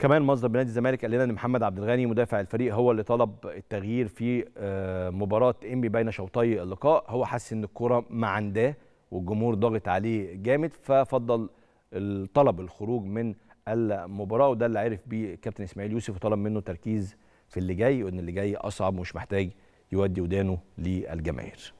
كمان مصدر بنادي الزمالك قال لنا ان محمد عبد الغني مدافع الفريق هو اللي طلب التغيير في آه، مباراه انبي بين شوطي اللقاء هو حس ان الكره معنداه والجمهور ضاغط عليه جامد ففضل الطلب الخروج من المباراه وده اللي عرف بيه كابتن اسماعيل يوسف وطلب منه تركيز في اللي جاي وان اللي جاي اصعب ومش محتاج يودي ودانه للجماهير